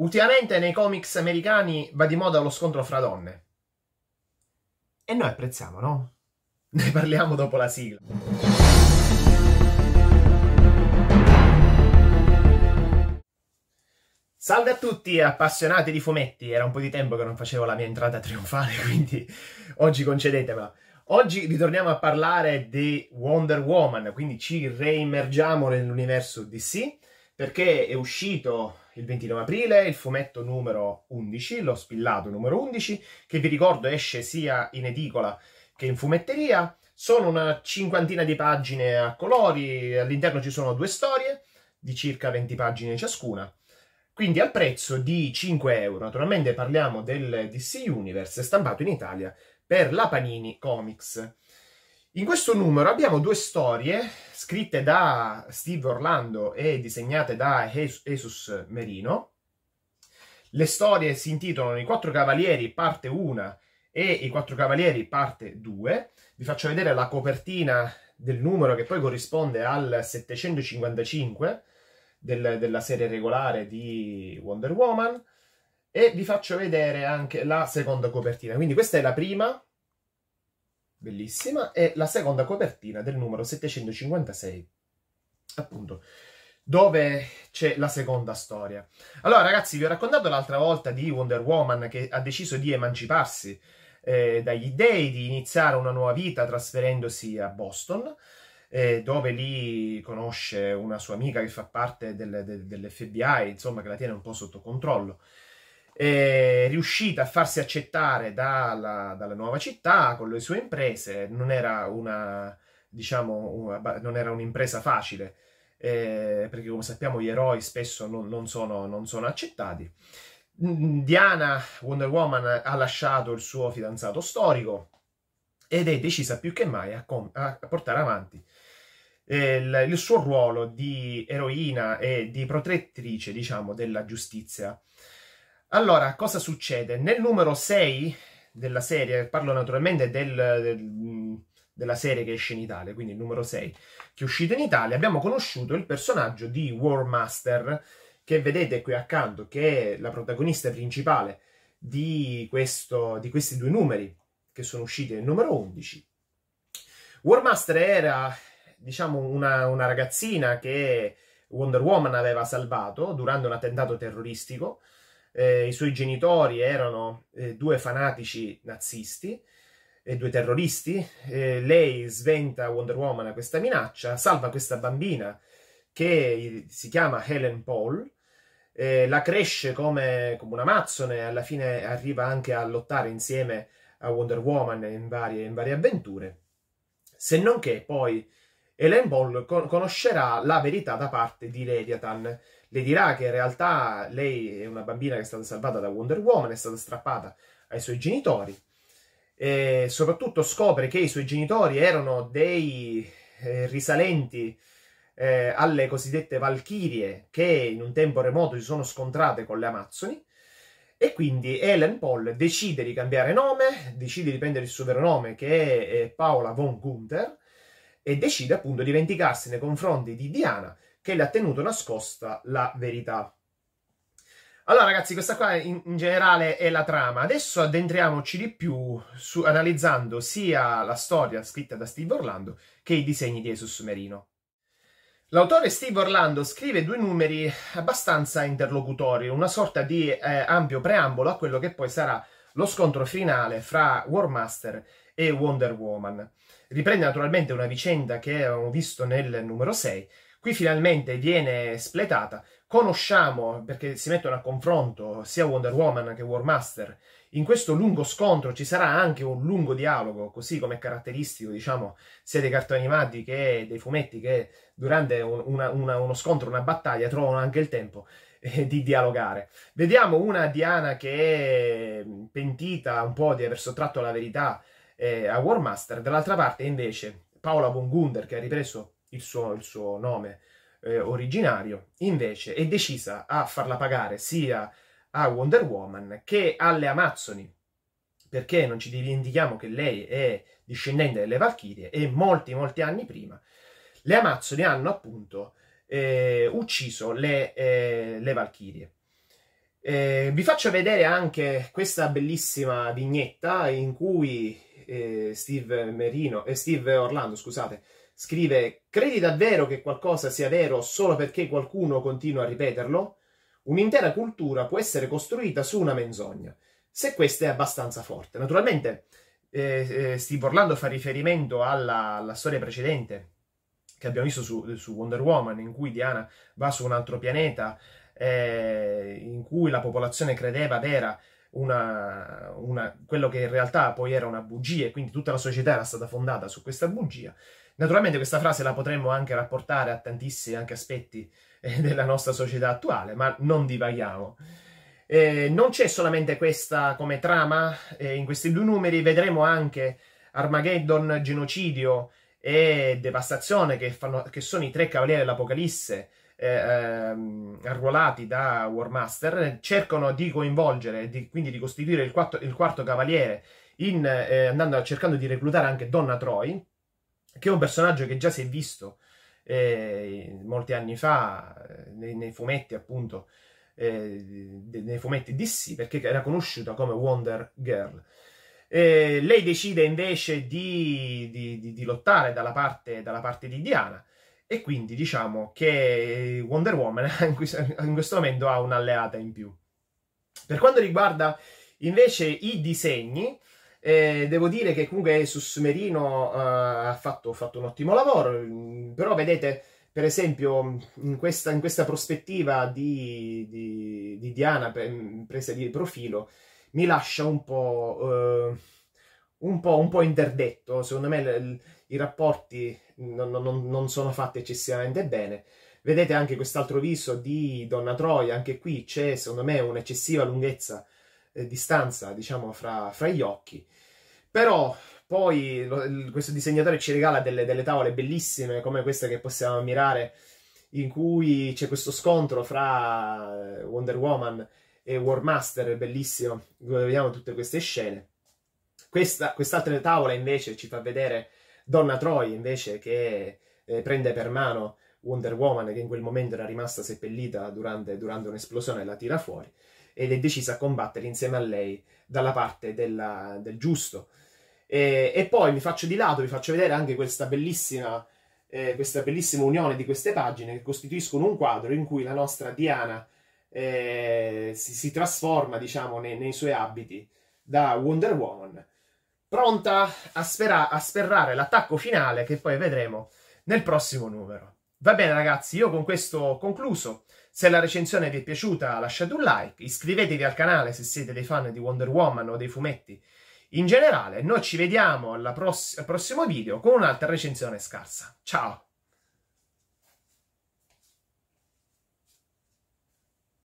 Ultimamente nei comics americani va di moda lo scontro fra donne. E noi apprezziamo, no? Ne parliamo dopo la sigla. Salve a tutti appassionati di fumetti, era un po' di tempo che non facevo la mia entrata trionfale, quindi oggi concedetemela. Oggi ritorniamo a parlare di Wonder Woman, quindi ci reimmergiamo nell'universo DC perché è uscito il 29 aprile, il fumetto numero 11, lo spillato numero 11, che vi ricordo esce sia in edicola che in fumetteria. Sono una cinquantina di pagine a colori, all'interno ci sono due storie di circa 20 pagine ciascuna. Quindi al prezzo di 5 euro, naturalmente parliamo del DC Universe stampato in Italia per la Panini Comics. In questo numero abbiamo due storie scritte da Steve Orlando e disegnate da Jesus Merino. Le storie si intitolano I Quattro Cavalieri parte 1 e I Quattro Cavalieri parte 2. Vi faccio vedere la copertina del numero che poi corrisponde al 755 del, della serie regolare di Wonder Woman e vi faccio vedere anche la seconda copertina. Quindi questa è la prima bellissima, e la seconda copertina del numero 756, appunto, dove c'è la seconda storia. Allora ragazzi, vi ho raccontato l'altra volta di Wonder Woman che ha deciso di emanciparsi eh, dagli dei, di iniziare una nuova vita trasferendosi a Boston, eh, dove lì conosce una sua amica che fa parte del, del, dell'FBI, insomma che la tiene un po' sotto controllo è riuscita a farsi accettare dalla, dalla nuova città con le sue imprese, non era una, diciamo, una, non era un'impresa facile, eh, perché come sappiamo gli eroi spesso non, non, sono, non sono accettati. Diana, Wonder Woman, ha lasciato il suo fidanzato storico ed è decisa più che mai a, com- a portare avanti eh, il, il, suo ruolo di eroina e di protettrice, diciamo, della giustizia allora, cosa succede? Nel numero 6 della serie, parlo naturalmente del, del, della serie che esce in Italia, quindi il numero 6 che è uscito in Italia, abbiamo conosciuto il personaggio di War Master, che vedete qui accanto, che è la protagonista principale di, questo, di questi due numeri che sono usciti nel numero 11. War Master era, diciamo, una, una ragazzina che Wonder Woman aveva salvato durante un attentato terroristico, eh, i suoi genitori erano eh, due fanatici nazisti, e due terroristi, eh, lei sventa Wonder Woman a questa minaccia, salva questa bambina che si chiama Helen Paul, eh, la cresce come, come un amazzone, alla fine arriva anche a lottare insieme a Wonder Woman in varie, in varie avventure, se non che poi Elaine Ball con- conoscerà la verità da parte di Leviathan. Le dirà che in realtà lei è una bambina che è stata salvata da Wonder Woman, è stata strappata ai suoi genitori. E soprattutto scopre che i suoi genitori erano dei eh, risalenti eh, alle cosiddette Valchirie che in un tempo remoto si sono scontrate con le Amazzoni. E quindi Ellen Paul decide di cambiare nome, decide di prendere il suo vero nome che è Paola von Gunther e decide appunto di vendicarsi nei confronti di Diana che le ha tenuto nascosta la verità. Allora ragazzi, questa qua in, in generale è la trama. Adesso addentriamoci di più su, analizzando sia la storia scritta da Steve Orlando che i disegni di Jesus Merino. L'autore Steve Orlando scrive due numeri abbastanza interlocutori, una sorta di eh, ampio preambolo a quello che poi sarà lo scontro finale fra Warmaster e Wonder Woman. Riprende naturalmente una vicenda che avevamo visto nel numero 6, qui finalmente viene spletata, conosciamo perché si mettono a confronto sia Wonder Woman che War Master. In questo lungo scontro ci sarà anche un lungo dialogo, così come è caratteristico, diciamo, sia dei cartoni animati che dei fumetti, che durante una, una, uno scontro, una battaglia, trovano anche il tempo eh, di dialogare. Vediamo una Diana che è pentita un po' di aver sottratto la verità eh, a War Master. Dall'altra parte invece Paola von Gunder, che ha ripreso il suo, il suo nome eh, originario, invece è decisa a farla pagare sia a Wonder Woman che alle Amazzoni, perché non ci dimentichiamo che lei è discendente delle Valchirie e molti, molti anni prima le Amazzoni hanno appunto eh, ucciso le, eh, le Valchirie. Eh, vi faccio vedere anche questa bellissima vignetta in cui eh, Steve, Merino, eh, Steve Orlando, scusate, scrive Credi davvero che qualcosa sia vero solo perché qualcuno continua a ripeterlo? Un'intera cultura può essere costruita su una menzogna, se questa è abbastanza forte. Naturalmente eh, eh Steve Orlando fa riferimento alla, alla storia precedente che abbiamo visto su, su, Wonder Woman, in cui Diana va su un altro pianeta, eh, in cui la popolazione credeva vera una, una, quello che in realtà poi era una bugia e quindi tutta la società era stata fondata su questa bugia. Naturalmente questa frase la potremmo anche rapportare a tantissimi anche aspetti eh, della nostra società attuale, ma non divaghiamo. Eh, non c'è solamente questa come trama, eh, in questi due numeri vedremo anche Armageddon, genocidio e devastazione che, fanno, che sono i tre cavalieri dell'Apocalisse, eh, ehm, arruolati da Warmaster, cercano di coinvolgere, di, quindi di costituire il, quattro, il quarto cavaliere, in, eh, andando, cercando di reclutare anche Donna Troy, che è un personaggio che già si è visto eh, molti anni fa eh, nei, nei fumetti, appunto, eh, nei fumetti DC, perché era conosciuta come Wonder Girl. Eh, lei decide invece di, di, di, di lottare dalla parte, dalla parte, di Diana e quindi diciamo che Wonder Woman in questo momento ha un'alleata in più. Per quanto riguarda invece i disegni, eh, devo dire che comunque Sus Merino eh, ha, fatto, fatto, un ottimo lavoro, mm, però vedete per esempio in questa, in questa prospettiva di, di, di, Diana mm, presa di profilo mi lascia un po', eh, un po', un po interdetto, secondo me i rapporti non, non, non sono fatte eccessivamente bene. Vedete anche quest'altro viso di Donna Troia, anche qui c'è secondo me un'eccessiva lunghezza, eh, distanza diciamo fra, fra, gli occhi. Però poi lo, questo disegnatore ci regala delle, delle tavole bellissime come questa che possiamo ammirare in cui c'è questo scontro fra eh, Wonder Woman e War Master, bellissimo, vediamo tutte queste scene. Questa, quest'altra tavola invece ci fa vedere Donna Troy invece che eh, prende per mano Wonder Woman che in quel momento era rimasta seppellita durante, durante un'esplosione e la tira fuori ed è decisa a combattere insieme a lei dalla parte della, del giusto. E, e, poi vi faccio di lato, vi faccio vedere anche questa bellissima, eh, questa bellissima unione di queste pagine che costituiscono un quadro in cui la nostra Diana eh, si, si, trasforma, diciamo, nei, nei suoi abiti da Wonder Woman pronta a, sfera- a sferrare l'attacco finale che poi vedremo nel prossimo numero. Va bene ragazzi, io con questo ho concluso. Se la recensione vi è piaciuta lasciate un like, iscrivetevi al canale se siete dei fan di Wonder Woman o dei fumetti in generale. Noi ci vediamo pross- al prossimo video con un'altra recensione scarsa. Ciao!